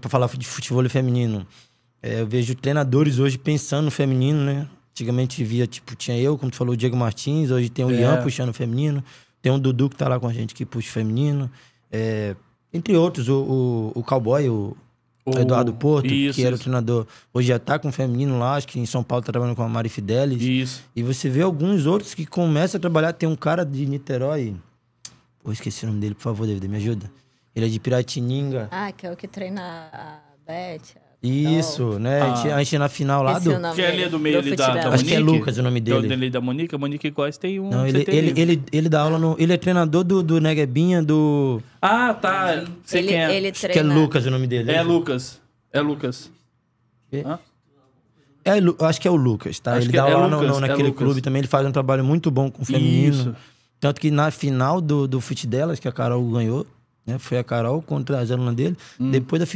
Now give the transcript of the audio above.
para falar de futebol feminino, é, eu vejo treinadores hoje pensando no feminino, né? Antigamente via, tipo, tinha eu, como tu falou, o Diego Martins, hoje tem o é. Ian puxando o feminino, tem o Dudu que tá lá com a gente que puxa o feminino. É, entre outros, o, o, o Cowboy, o, o, Eduardo Porto, isso, que era isso. o treinador, hoje já tá com o feminino lá, acho que em São Paulo tá trabalhando com a Mari Fidelis. Isso. E você vê alguns outros que começam a trabalhar, tem um cara de Niterói, pô, esqueci o nome dele, por favor, David, me ajuda. Ele é de Piratininga. Ah, que é o que treina a Beth. Isso, né? Ah. A, gente, a ah. gente na final lá é do. que é ali do meio do ele da, Monique. Acho que é Lucas o nome dele. É o dele da Monique. A Monique Góes tem um. Não, ele, ele, ele, ele, dá aula no. Ele é treinador do, do Neguebinha, do. Ah, tá. Sei ele, quem é. Ele treina... Acho que é Lucas o nome dele. É, é Lucas. É Lucas. É. Hã? É, acho que é o Lucas, tá? Acho ele dá é aula Lucas, no, no, naquele é clube também, ele faz um trabalho muito bom com o feminino. Isso. Tanto que na final do, do fute Delas, que a Carol ganhou, né? Foi a Carol contra a Janela dele. Hum. Depois da